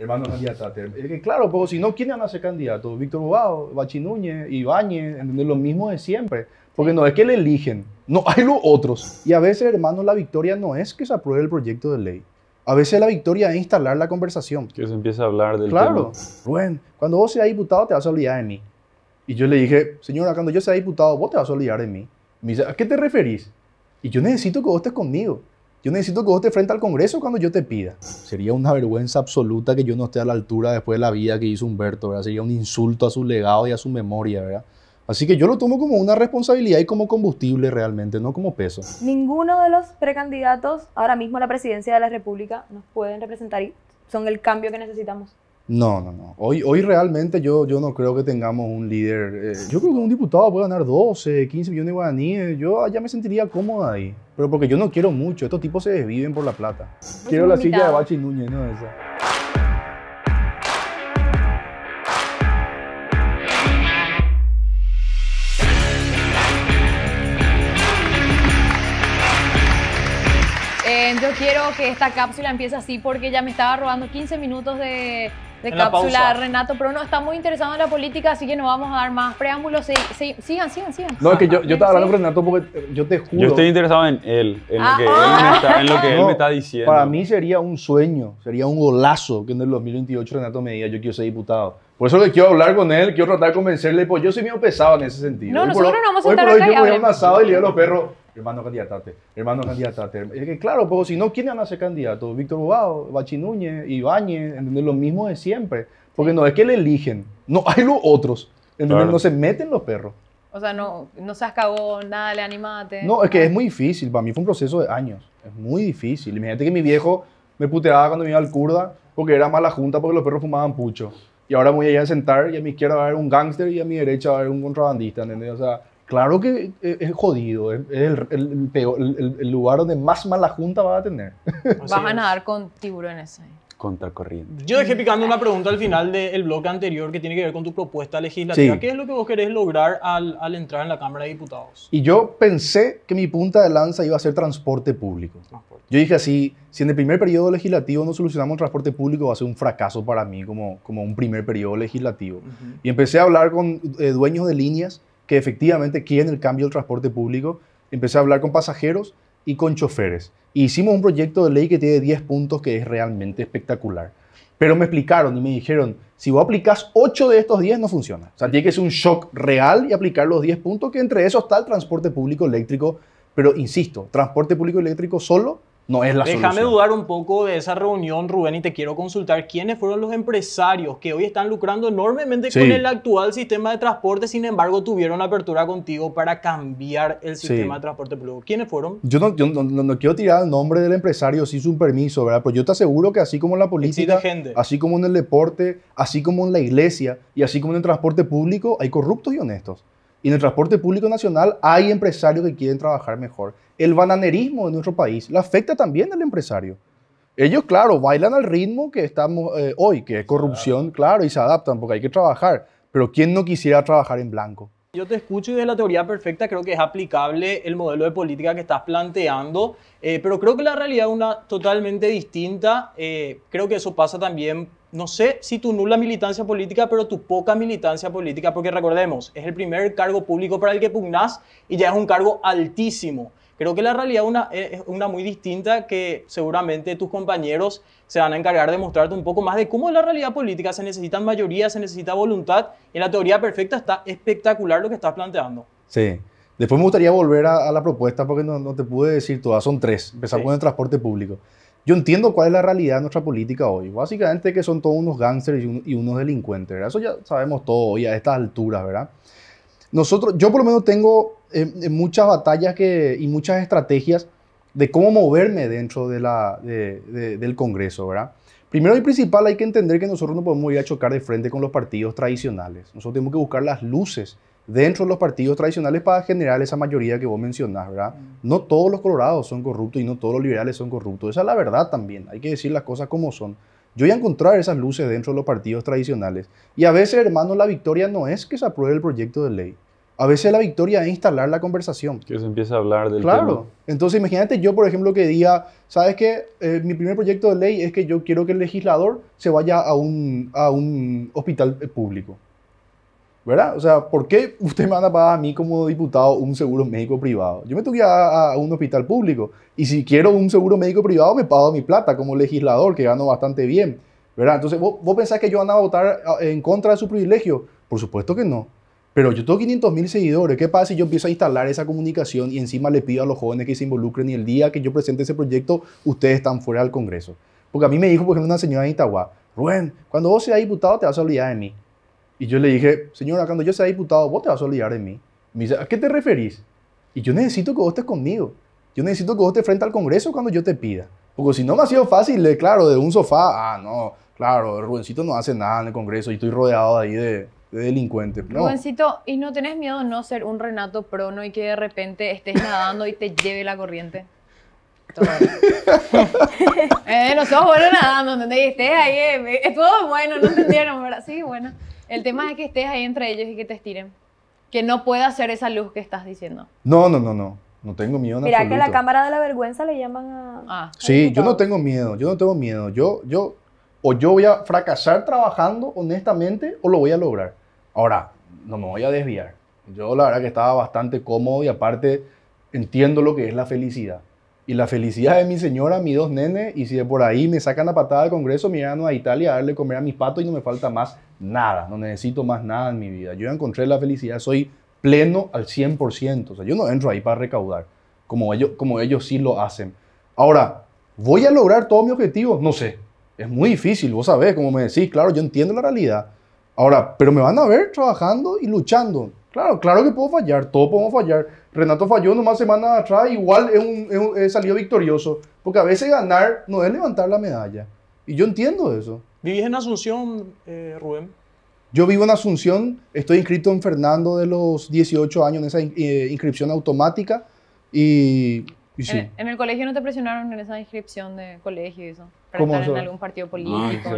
hermano candidato. Es claro, porque si no, ¿quién van a ser candidatos? Víctor Ubao, Bachinúñez, Ibáñez, ¿entendés? Lo mismo de siempre. Porque no es que le eligen, no hay los otros. Y a veces, hermano, la victoria no es que se apruebe el proyecto de ley. A veces la victoria es instalar la conversación. Que se empiece a hablar del tema. Claro. Bueno, cuando vos seas diputado te vas a olvidar de mí. Y yo le dije, señora, cuando yo sea diputado vos te vas a olvidar de mí. me dice, ¿a qué te referís? Y yo necesito que vos estés conmigo. Yo necesito que vos te frente al Congreso cuando yo te pida. Sería una vergüenza absoluta que yo no esté a la altura después de la vida que hizo Humberto, ¿verdad? Sería un insulto a su legado y a su memoria, ¿verdad? Así que yo lo tomo como una responsabilidad y como combustible realmente, no como peso. Ninguno de los precandidatos ahora mismo a la presidencia de la República nos pueden representar y son el cambio que necesitamos. No, no, no. Hoy, hoy realmente yo, yo no creo que tengamos un líder. Eh, yo creo que un diputado puede ganar 12, 15 millones de guaraníes. Yo ya me sentiría cómoda ahí pero porque yo no quiero mucho. Estos tipos se desviven por la plata. quiero la silla de Bachi Núñez, no esa. Eh, yo quiero que esta cápsula empiece así porque ya me estaba robando 15 minutos de de cápsula Renato, pero no está muy interesado en la política, así que no vamos a dar más preámbulos. sigan, sigan, sigan. No, es que yo, yo estaba hablando con Renato porque eh, yo te juro. Yo estoy interesado en él, en lo que, ah, él, ah. me está, diciendo. Para mí sería un sueño, sería un golazo que en el 2028 Renato me diga yo quiero ser diputado. Por eso le quiero hablar con él, quiero tratar de convencerle, pues yo soy medio pesado en ese sentido. No, nosotros no vamos a entrar hoy por yo a un asado Hermano candidatate, hermano candidatate. Es que, claro, porque si no, ¿quiénes van a ser candidatos? Víctor Bubao, Bachi Núñez, Ibañez, Lo mismo de siempre. Porque no es que le eligen, no hay los otros. No se meten los perros. O sea, no, no seas cagón, nada, le animate. No, es que es muy difícil. Para mí fue un proceso de años. Es muy difícil. Imagínate que mi viejo me puteaba cuando me iba al Kurda porque era mala junta porque los perros fumaban pucho. Y ahora me voy allá a sentar y a mi izquierda va a haber un gángster y a mi derecha va a haber un contrabandista, ¿entendés? O sea, Claro que eh, es jodido, es el, peor, el, lugar donde más mala junta va a tener. Vas a nadar con tiburones ahí. corriente. Yo dejé picando una pregunta al final del bloque anterior que tiene que ver con tu propuesta legislativa. ¿Qué es lo que vos querés lograr al, entrar en la Cámara de Diputados? Y yo pensé que mi punta de lanza iba a ser transporte público. Yo dije así, si en el primer periodo legislativo no solucionamos transporte público va a ser un fracaso para mí como, como un primer periodo legislativo. Y empecé a hablar con eh, dueños de líneas que efectivamente quieren el cambio del transporte público. Empecé a hablar con pasajeros y con choferes. hicimos un proyecto de ley que tiene 10 puntos que es realmente espectacular. Pero me explicaron y me dijeron, si vos aplicas 8 de estos 10 no funciona. O sea, tiene que ser un shock real y aplicar los 10 puntos, que entre esos está el transporte público eléctrico. Pero insisto, transporte público eléctrico solo no es la Déjame dudar un poco de esa reunión, Rubén, y te quiero consultar quiénes fueron los empresarios que hoy están lucrando enormemente con el actual sistema de transporte, sin embargo tuvieron apertura contigo para cambiar el sistema de transporte público. ¿Quiénes fueron? Yo, no, quiero tirar el nombre del empresario sin su permiso, ¿verdad? Pero yo te aseguro que así como en la política, gente. así como en el deporte, así como en la iglesia y así como en el transporte público, hay corruptos y honestos. Y en el transporte público nacional hay empresarios que quieren trabajar mejor el bananerismo en nuestro país le afecta también al empresario. Ellos, claro, bailan al ritmo que estamos eh, hoy, que es corrupción, claro, y se adaptan porque hay que trabajar. Pero ¿quién no quisiera trabajar en blanco? Yo te escucho y de la teoría perfecta creo que es aplicable el modelo de política que estás planteando, eh, pero creo que la realidad es una totalmente distinta. Eh, creo que eso pasa también, no sé si tu nula militancia política, pero tu poca militancia política, porque recordemos, es el primer cargo público para el que pugnas y ya es un cargo altísimo. Creo que la realidad una, eh, es una muy distinta que seguramente tus compañeros se van a encargar de mostrarte un poco más de cómo es la realidad política. Se necesitan mayorías, se necesita voluntad. En la teoría perfecta está espectacular lo que estás planteando. Sí. Después me gustaría volver a, la propuesta porque no, no, te pude decir todas, son tres. Empezar con el transporte público. Yo entiendo cuál es la realidad de nuestra política hoy. Básicamente que son todos unos gángsters y, unos delincuentes, Eso ya sabemos todo hoy a estas alturas, ¿verdad? Nosotros, yo por lo menos tengo eh, eh, muchas batallas que, y muchas estrategias de cómo moverme dentro de la, del Congreso, ¿verdad? Primero y principal hay que entender que nosotros no podemos ir a chocar de frente con los partidos tradicionales. Nosotros tenemos que buscar las luces dentro de los partidos tradicionales para generar esa mayoría que vos mencionás, ¿verdad? Mm. No todos los colorados son corruptos y no todos los liberales son corruptos. Esa es la verdad también. Hay que decir las cosas como son. Yo voy a encontrar esas luces dentro de los partidos tradicionales. Y a veces, hermano, la victoria no es que se apruebe el proyecto de ley. A veces la victoria es instalar la conversación. Que se empiece a hablar del tema. Claro. Entonces, imagínate yo, por ejemplo, que diga, ¿sabes qué? Eh, mi primer proyecto de ley es que yo quiero que el legislador se vaya a un, a un hospital eh, público. ¿Verdad? O sea, ¿por qué usted me anda a a mí como diputado un seguro médico privado? Yo me tengo a, un hospital público. Y si quiero un seguro médico privado, me pago mi plata como legislador, que gano bastante bien. ¿Verdad? Entonces, ¿vos, vos pensás que yo andaba a votar en contra de su privilegio? Por supuesto que no. Pero yo tengo 500 mil seguidores. ¿Qué pasa si yo empiezo a instalar esa comunicación y encima le pido a los jóvenes que se involucren y el día que yo presente ese proyecto, ustedes están fuera del Congreso? Porque a mí me dijo, por ejemplo, una señora de Itagua, Rubén, cuando vos seas diputado te vas a olvidar de mí. Y yo le dije, señora, cuando yo sea diputado, vos te vas a olvidar de mí. Me dice, ¿a qué te referís? Y yo necesito que vos estés conmigo. Yo necesito que vos estés frente al Congreso cuando yo te pida. Porque si no me ha sido fácil, eh, claro, de un sofá, ah, no, claro, Rubencito no hace nada en el Congreso y estoy rodeado ahí de, delincuentes. No. ¿y no tenés miedo no ser un Renato Prono y que de repente estés nadando y te lleve la corriente? eh, no sos bueno nadando, ¿entendés? estés ahí, es eh, eh, todo bueno, no entendieron, ¿verdad? Sí, bueno. El tema es que estés ahí entre ellos y que te estiren. Que no pueda ser esa luz que estás diciendo. No, no, no, no. No tengo miedo. En Mira que la cámara de la vergüenza le llaman a. Ah. Sí, yo no tengo miedo. Yo no tengo miedo. Yo, yo, o yo voy a fracasar trabajando honestamente o lo voy a lograr. Ahora, no me voy a desviar. Yo la verdad que estaba bastante cómodo y aparte entiendo lo que es la felicidad. Y la felicidad de mi señora, mis dos nenes, y si de por ahí me sacan la patada del Congreso, me irán a Italia a darle comer a mis patos y no me falta más nada, no necesito más nada en mi vida. Yo ya encontré la felicidad, soy pleno al 100%. O sea, yo no entro ahí para recaudar, como ellos, como ellos sí lo hacen. Ahora, ¿voy a lograr todo mi objetivo, No sé. Es muy difícil, vos sabés, como me decís, claro, yo entiendo la realidad. Ahora, pero me van a ver trabajando y luchando. Claro, claro que puedo fallar, todos podemos fallar. Renato falló nomás semana atrás, igual salió victorioso. Porque a veces ganar no es levantar la medalla. Y yo entiendo eso. ¿Vivís en Asunción, eh, Rubén? Yo vivo en Asunción, estoy inscrito en Fernando de los 18 años en esa eh, inscripción automática y, sí. ¿En, ¿En, el colegio no te presionaron en esa inscripción de colegio y eso? para algún partido político.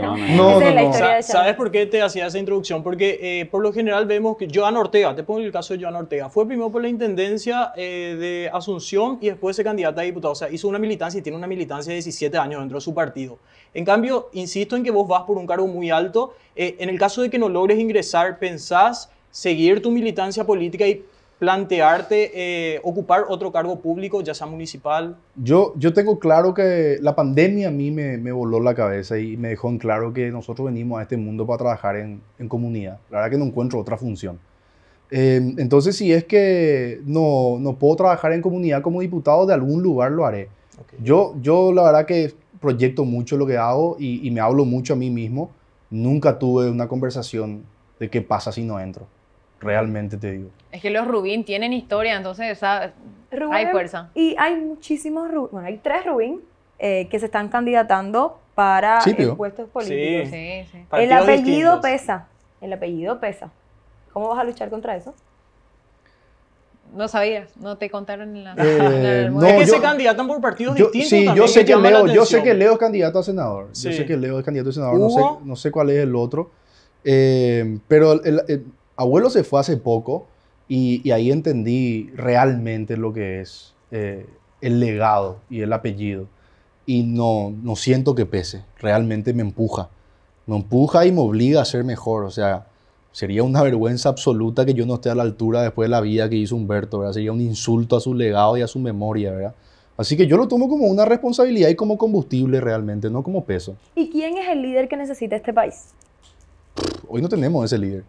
¿Sabes por qué te hacía esa introducción? Porque eh, por lo general vemos que Joan Ortega, te pongo el caso de Joan Ortega, fue primero por la intendencia eh, de Asunción y después se candidata a diputado. O sea, hizo una militancia y tiene una militancia de 17 años dentro de su partido. En cambio, insisto en que vos vas por un cargo muy alto. Eh, en el caso de que no logres ingresar, pensás seguir tu militancia política y plantearte eh, ocupar otro cargo público, ya sea municipal? Yo, yo tengo claro que la pandemia a mí me, voló la cabeza y me dejó en claro que nosotros venimos a este mundo para trabajar en, en comunidad. La verdad que no encuentro otra función. Em, entonces, si es que no, no, puedo trabajar en comunidad como diputado, de algún lugar lo haré. Yo, yo la verdad que proyecto mucho lo que hago y me hablo mucho a mí mismo. Nunca tuve una conversación de qué pasa si no entro. Realmente te digo. Es que los Rubín tienen historia, entonces hay fuerza. Y hay muchísimos Rubín, bueno, hay tres Rubín eh, que se están candidatando para puestos políticos. Sí. Sí, el apellido pesa, el apellido pesa. ¿Cómo vas a luchar contra eso? No sabía. no te contaron en la. Eh, no, es que yo, se candidatan por partidos Sí, yo sé que, Leo, es candidato a senador. Yo sé que Leo es candidato a senador. No sé, cuál es el otro. Eh, pero el abuelo se fue hace poco y, ahí entendí realmente lo que es eh, el legado y el apellido. Y no, no siento que pese, realmente me empuja. Me empuja y me obliga a ser mejor. O sea, sería una vergüenza absoluta que yo no esté a la altura después de la vida que hizo Humberto, Sería un insulto a su legado y a su memoria, Así que yo lo tomo como una responsabilidad y como combustible realmente, no como peso. ¿Y quién es el líder que necesita este país? Hoy no tenemos ese líder.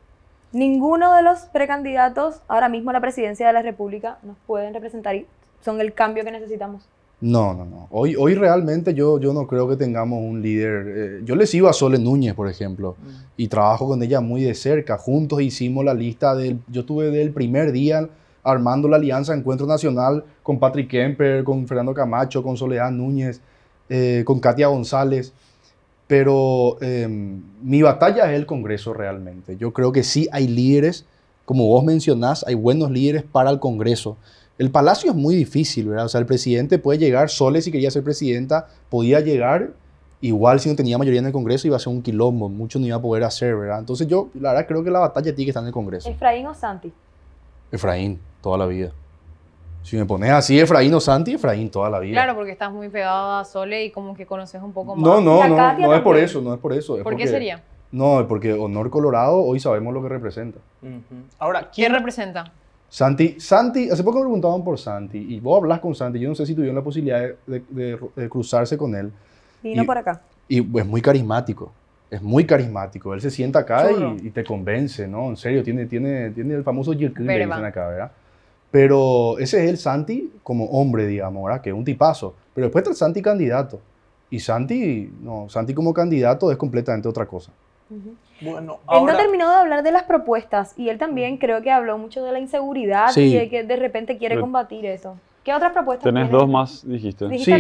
Ninguno de los precandidatos ahora mismo a la presidencia de la República nos pueden representar y son el cambio que necesitamos. No, no, no. Hoy, hoy realmente yo, yo no creo que tengamos un líder. Eh, yo les sigo a Sole Núñez, por ejemplo, mm. y trabajo con ella muy de cerca. Juntos hicimos la lista del. Yo estuve del primer día armando la alianza Encuentro Nacional con Patrick Kemper, con Fernando Camacho, con Soledad Núñez, eh, con Katia González. Pero em, mi batalla es el Congreso realmente. Yo creo que sí hay líderes, como vos mencionás, hay buenos líderes para el Congreso. El Palacio es muy difícil, ¿verdad? O sea, el presidente puede llegar, Sole si quería ser presidenta, podía llegar, igual si no tenía mayoría en el Congreso iba a ser un quilombo, mucho no iba a poder hacer, ¿verdad? Entonces yo, la verdad, creo que la batalla tiene que estar en el Congreso. Efraín o Santi. Efraín, toda la vida. Si me pones así, Efraín o Santi, Efraín toda la vida. Claro, porque estás muy pegado a Sole y como que conoces un poco más. No, no, no, no, es por eso, no es por eso. ¿Por qué sería? No, es porque Honor Colorado hoy sabemos lo que representa. Ahora, ¿quién representa? Santi, Santi, hace poco me preguntaban por Santi y vos hablas con Santi. Yo no sé si tuvieron la posibilidad de, cruzarse con él. Vino por acá. Y es muy carismático es muy carismático. Él se sienta acá y, te convence, ¿no? En serio, tiene, tiene, tiene el famoso Jill le dicen acá, ¿verdad? Pero ese es el Santi como hombre, digamos, ¿verdad? Que es un tipazo. Pero después está el Santi candidato. Y Santi, no, Santi como candidato es completamente otra cosa. Bueno, Él no terminó de hablar de las propuestas y él también mm. creo que habló mucho de la inseguridad y de que de repente quiere combatir eso. ¿Qué otras propuestas? Tenés dos más, dijiste. sí,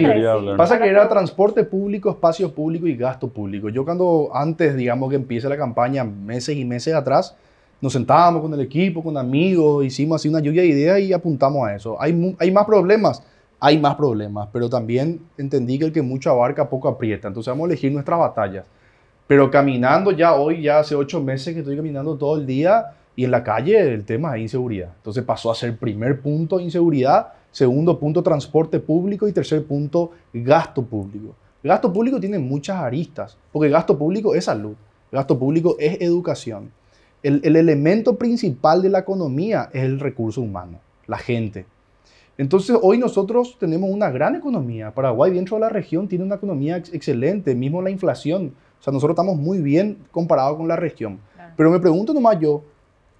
pasa que era transporte público, espacios públicos y gasto público. Yo cuando antes, digamos, que empiece la campaña, meses y meses atrás, nos sentábamos con el equipo, con amigos, hicimos así una lluvia de ideas y apuntamos a eso. Hay, más problemas, hay más problemas, pero también entendí que el que mucho abarca poco aprieta, entonces vamos a elegir nuestras batallas. Pero caminando ya hoy, ya hace ocho meses que estoy caminando todo el día y en la calle el tema es inseguridad. Entonces pasó a ser primer punto inseguridad, segundo punto transporte público y tercer punto gasto público. gasto público tiene muchas aristas, porque gasto público es salud, gasto público es educación el, elemento principal de la economía es el recurso humano, la gente. Entonces hoy nosotros tenemos una gran economía. Paraguay dentro de la región tiene una economía excelente, mismo la inflación. O sea, nosotros estamos muy bien comparado con la región. Pero me pregunto nomás yo,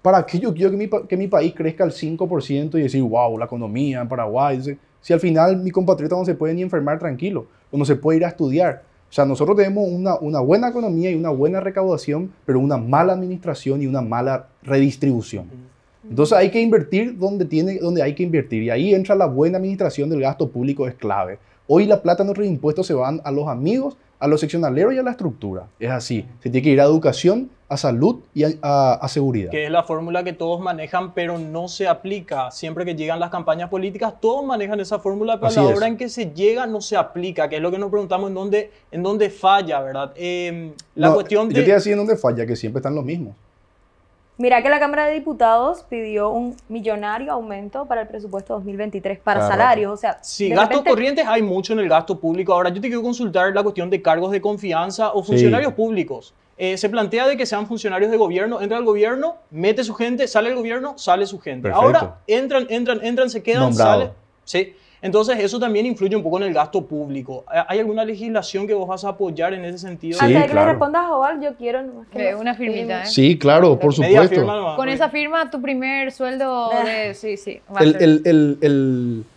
¿para qué yo quiero que mi, que mi país crezca al 5% y decir, wow, la economía en Paraguay? Si al final mi compatriota no se puede ni enfermar tranquilo o no se puede ir a estudiar. O sea, nosotros tenemos una, buena economía y una buena recaudación, pero una mala administración y una mala redistribución. Entonces hay que invertir donde, tiene, donde hay que invertir. Y ahí entra la buena administración del gasto público, es clave. Hoy la plata de nuestros impuestos se van a los amigos, a los seccionaleros y a la estructura. Es así. Se tiene que ir a educación, a salud y a, seguridad. Que es la fórmula que todos manejan, pero no se aplica. Siempre que llegan las campañas políticas, todos manejan esa fórmula, pero a la hora en que se llega no se aplica, que es lo que nos preguntamos en dónde, en dónde falla, ¿verdad? Eh, la cuestión de... Yo te decía en dónde falla, que siempre están los mismos. Mira que la Cámara de Diputados pidió un millonario aumento para el presupuesto 2023 para salarios, o sea... Sí, gastos corrientes hay mucho en el gasto público. Ahora, yo te quiero consultar la cuestión de cargos de confianza o funcionarios públicos. Eh, se plantea de que sean funcionarios de gobierno, entra el gobierno, mete su gente, sale el gobierno, sale su gente. Ahora entran, entran, entran, se quedan, salen. sale... Entonces eso también influye un poco en el gasto público. ¿Hay alguna legislación que vos vas a apoyar en ese sentido? Sí, Hasta que le respondas a yo quiero una firmita. Eh, ¿eh? Sí, claro, por supuesto. Con esa firma tu primer sueldo de... Sí, sí. el,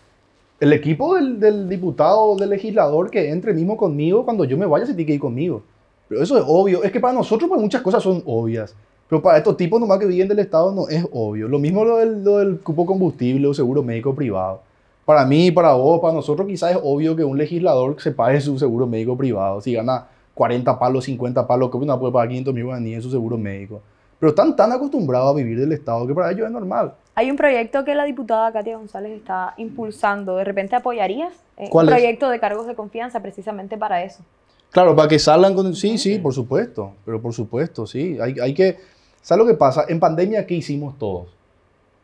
equipo del, diputado, del legislador que entre mismo conmigo, cuando yo me vaya, se tiene que ir conmigo. Pero eso es obvio. Es que para nosotros pues, muchas cosas son obvias. Pero para estos tipos nomás que viven del Estado no es obvio. Lo mismo del, lo del cupo combustible o seguro médico privado. Para mí, para vos, para nosotros quizás es obvio que un legislador se pague su seguro médico privado. Si gana 40 palos, 50 palos, que una puede pagar 500 mil guaraníes en su seguro médico. Pero están tan acostumbrados a vivir del Estado que para ellos es normal. Hay un proyecto que la diputada Katia González está impulsando. ¿De repente apoyarías? Eh, un proyecto de cargos de confianza precisamente para eso. Claro, para que salgan con... Sí, sí, por supuesto. Pero por supuesto, sí. Hay, hay que... ¿Sabes lo que pasa? En pandemia, ¿qué hicimos todos?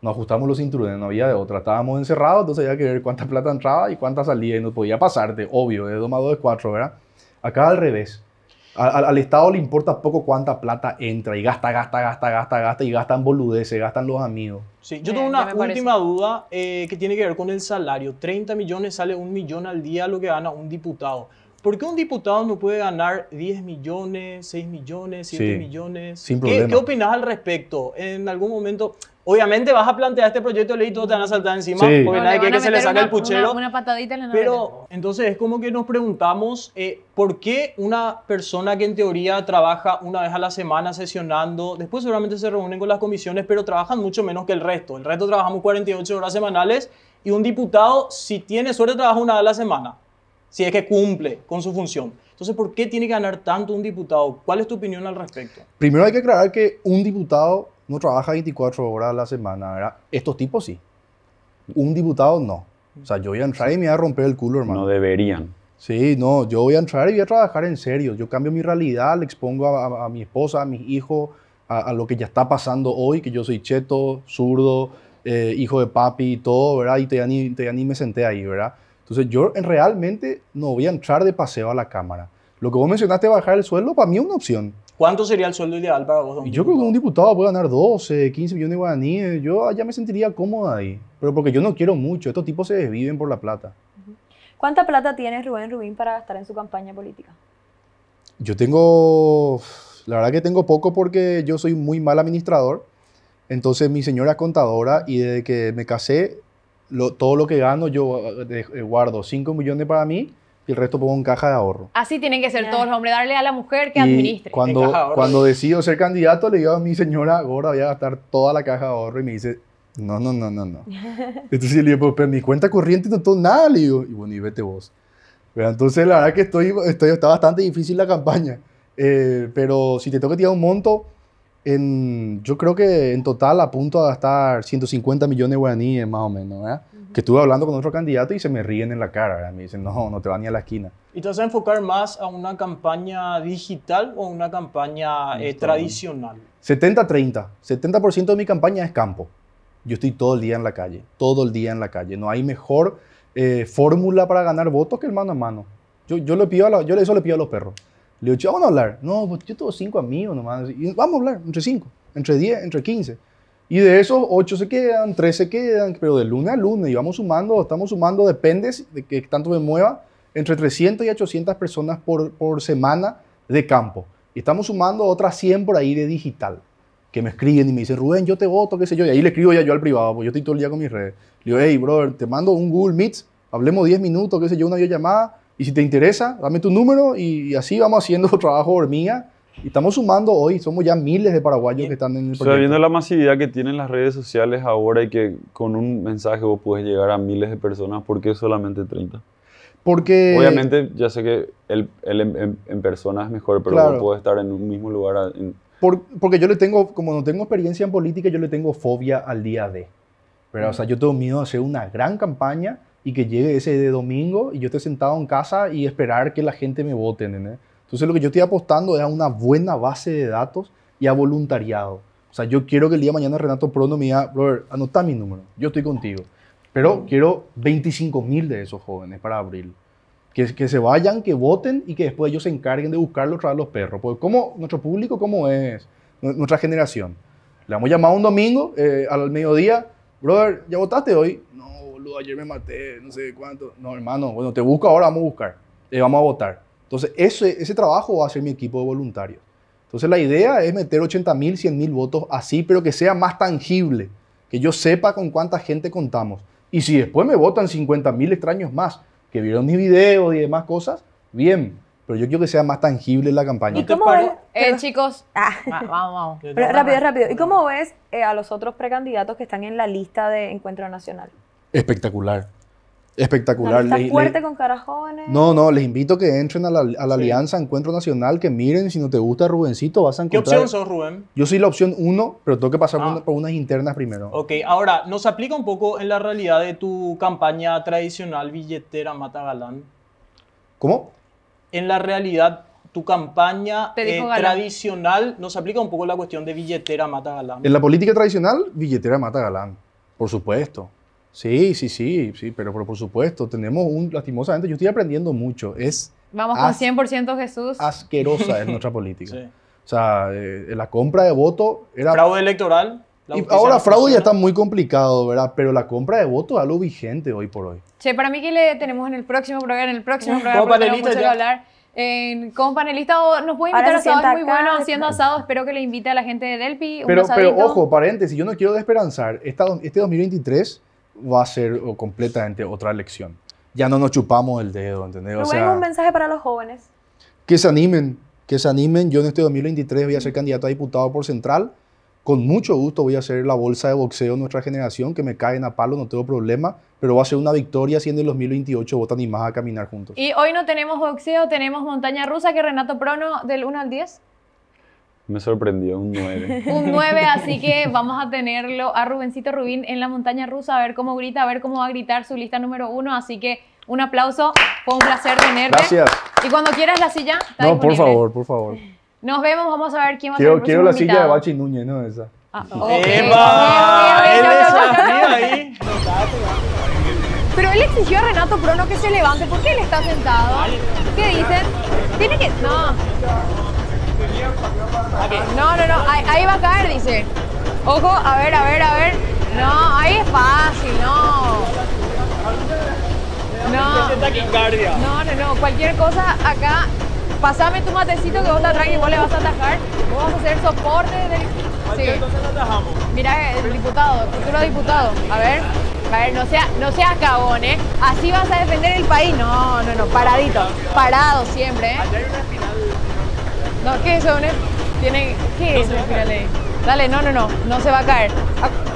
nos ajustamos los cinturones, no había de otra. Estábamos encerrados, entonces había que ver cuánta plata entraba y cuánta salía. Y nos podía pasar, de obvio, de 2 de 2 es 4, ¿verdad? Acá al revés. Al, Estado le importa poco cuánta plata entra y gasta, gasta, gasta, gasta, gasta y gastan boludeces, gastan los amigos. Sí, yo eh, tengo una última duda eh, que tiene que ver con el salario. 30 millones sale un millón al día lo que gana un diputado. ¿Por qué un diputado no puede ganar 10 millones, 6 millones, 7 millones? ¿Qué, opinas al respecto? En algún momento, Obviamente vas a plantear este proyecto de ley y todos te van a saltar encima porque nadie quiere que se le saque el puchero. pero entonces es como que nos preguntamos eh, por qué una persona que en teoría trabaja una vez a la semana sesionando, después seguramente se reúnen con las comisiones, pero trabajan mucho menos que el resto. El resto trabajamos 48 horas semanales y un diputado, si tiene suerte, trabaja una vez a la semana si es que cumple con su función. Entonces, ¿por qué tiene que ganar tanto un diputado? ¿Cuál es tu opinión al respecto? Primero hay que aclarar que un diputado no trabaja 24 horas a la semana, ¿verdad? Estos tipos sí. Un diputado no. O sea, yo voy a entrar y me voy a romper el culo, hermano. No deberían. Sí, no, yo voy a entrar y voy a trabajar en serio. Yo cambio mi realidad, le expongo a, mi esposa, a mis hijos, a, lo que ya está pasando hoy, que yo soy cheto, zurdo, eh, hijo de papi y todo, ¿verdad? Y te ni, ni me senté ahí, ¿verdad? Entonces yo realmente no voy a entrar de paseo a la cámara. Lo que vos mencionaste, bajar el sueldo, para mí es una opción. ¿Cuánto sería el sueldo ideal para vos? yo creo que un diputado puede ganar 12, 15 millones de guaraníes. Yo ya me sentiría cómodo ahí. Pero porque yo no quiero mucho. Estos tipos se desviven por la plata. ¿Cuánta plata tiene Rubén Rubín para gastar en su campaña política? Yo tengo... La verdad que tengo poco porque yo soy muy mal administrador. Entonces mi señora es contadora y desde que me casé todo lo que gano yo eh, eh, guardo 5 millones para mí y el resto pongo en caja de ahorro. Así tienen que ser todos los hombres, darle a la mujer que administre. Cuando, cuando decido ser candidato, le digo a mi señora, ahora voy a gastar toda la caja de ahorro y me dice, no, no, no, no, no. Entonces le digo, pero, mi cuenta corriente no todo nada, le digo, y bueno, y vete vos. Pero entonces la verdad que estoy, estoy, está bastante difícil la campaña, eh, pero si te toca tirar un monto yo creo que en total apunto a gastar 150 millones de guaraníes más o menos, ¿verdad? Que estuve hablando con otro candidato y se me ríen en la cara, Me dicen, no, no te va ni a la esquina. ¿Y te vas a enfocar más a una campaña digital o una campaña eh, tradicional? 70-30. 70%, de mi campaña es campo. Yo estoy todo el día en la calle, todo el día en la calle. No hay mejor eh, fórmula para ganar votos que el mano a mano. Yo, le yo eso le pido a los perros. Le digo, vamos a hablar. No, pues, yo tengo cinco amigos nomás. vamos a hablar, entre cinco, entre diez, entre quince. Y de esos ocho se quedan, tres se quedan, pero de lunes a lunes y vamos sumando, estamos sumando, depende de que tanto me mueva, entre 300 y 800 personas por, semana de campo. Y estamos sumando otras 100 por ahí de digital, que me escriben y me dicen, Rubén, yo te voto, qué sé yo. Y ahí le escribo ya yo al privado, porque yo estoy todo el día con mis redes. Le digo, hey, brother, te mando un Google Meet, hablemos 10 minutos, qué sé yo, una videollamada y si te interesa, dame tu número y así vamos haciendo trabajo hormiga. Y estamos sumando hoy, somos ya miles de paraguayos que están en el proyecto. O viendo la masividad que tienen las redes sociales ahora y que con un mensaje vos puedes llegar a miles de personas, ¿por qué solamente 30? Porque... Obviamente, ya sé que él en, personas persona es mejor, pero no puedo estar en un mismo lugar. porque yo le tengo, como no tengo experiencia en política, yo le tengo fobia al día de. Pero, o sea, yo tengo miedo de hacer una gran campaña y que llegue ese de domingo y yo esté sentado en casa y esperar que la gente me vote. Entonces lo que yo estoy apostando es a una buena base de datos y a voluntariado. O sea, yo quiero que el día de mañana Renato Prono me diga, brother, anota mi número, yo estoy contigo. Pero quiero 25 mil de esos jóvenes para abril. Que, que, se vayan, que voten y que después ellos se encarguen de buscarlos tras los perros. Porque ¿cómo, nuestro público, ¿cómo es? Nuestra generación. Le hemos llamado un domingo eh, al mediodía, brother, ¿ya votaste hoy? No, boludo, ayer me maté, no sé cuánto. No, hermano, bueno, te busco ahora, vamos a buscar, eh, vamos a votar. Entonces, ese, ese trabajo va a ser mi equipo de voluntarios. Entonces, la idea es meter 80.000, mil, 100 mil votos así, pero que sea más tangible, que yo sepa con cuánta gente contamos. Y si después me votan 50.000 extraños más, que vieron mis videos y demás cosas, bien, pero yo quiero que sea más tangible la campaña. ¿Y cómo ves? Eh, chicos, ah. vamos, vamos. rápido, rápido. ¿Y cómo ves eh, a los otros precandidatos que están en la lista de Encuentro Nacional? Espectacular. Espectacular. Está fuerte con carajones. No, no, les invito a que entren a la, Alianza Encuentro Nacional, que miren, si no te gusta Rubencito, vas a encontrar... ¿Qué opción sos, Rubén? Yo soy la opción uno, pero tengo que pasar ah. por, unas internas primero. Ok, ahora, ¿nos aplica un poco en la realidad de tu campaña tradicional billetera Mata Galán? ¿Cómo? En la realidad, tu campaña eh, tradicional, ¿nos aplica un poco la cuestión de billetera Mata Galán? En la política tradicional, billetera Mata Galán, por supuesto. Sí, sí, sí, sí, pero, por supuesto, tenemos un, lastimosamente, yo estoy aprendiendo mucho. Es Vamos con 100% Jesús. Asquerosa es nuestra política. O sea, eh, la compra de voto era... Fraude electoral. ahora fraude ya está muy complicado, ¿verdad? Pero la compra de voto es algo vigente hoy por hoy. Che, para mí que le tenemos en el próximo programa, en el próximo programa, hablar. como panelista oh, nos puede invitar a asados muy bueno haciendo asado. Espero que le invite a la gente de Delpi. pero, pero ojo, paréntesis, yo no quiero desesperanzar. este 2023 va a ser completamente otra elección Ya no nos chupamos el dedo, ¿entendés? o sea, un mensaje para los jóvenes. Que se animen, que se animen. Yo en este 2023 voy a ser candidato a diputado por Central. Con mucho gusto voy a ser la bolsa de boxeo de nuestra generación, que me caen a palo, no tengo problema, pero va a ser una victoria si en el 2028 votan y más a caminar juntos. Y hoy no tenemos boxeo, tenemos montaña rusa, que Renato Prono del 1 al 10. Me sorprendió un 9. un 9, así que vamos a tenerlo a Rubencito Rubín en la montaña rusa, a ver cómo grita, a ver cómo va a gritar su lista número 1. Así que un aplauso, fue un placer tenerte. Gracias. Y cuando quieras la silla, está No, por favor, por favor. Nos vemos, vamos a ver quién va a ser el Quiero la silla de Bachi Núñez, ¿no? Esa. Ah, okay. ¡Epa! Él ahí. Pero él exigió a Renato Prono que se levante. ¿Por qué él está sentado? ¿Qué dicen? Tiene que... No. No, no, no, ahí, va a caer, dice. Ojo, a ver, a ver, a ver. No, ahí es fácil, no. No. No, no, no. Cualquier cosa acá, pasame tu matecito que vos te atrás y vos le vas a atajar. Vos vas a hacer soporte de... Sí. Mira, eh, el diputado, futuro diputado. A ver. A ver, no seas no cabón, ¿eh? Así vas a defender el país. No, no, no, paradito. Parado siempre, ¿eh? No, ¿qué es Tienen ¿Tiene, ¿Qué Dale, no, no, no, no se va a caer.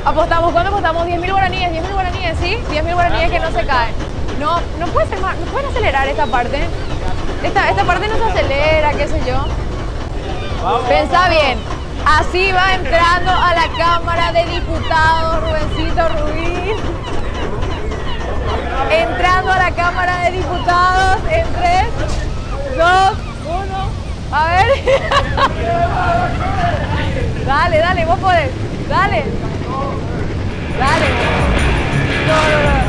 apostamos, ¿cuándo apostamos? 10.000 guaraníes, 10.000 guaraníes, ¿sí? 10.000 guaraníes que no se caen. No, no puede ser más, ¿no pueden acelerar esta parte? Esta, esta parte no se acelera, qué sé yo. Pensá bien, así va entrando a la Cámara de Diputados Rubéncito Rubín. Entrando a la Cámara de Diputados en 3, 2, a ver. dale, dale, vos podés. Dale. Dale. No, no, no.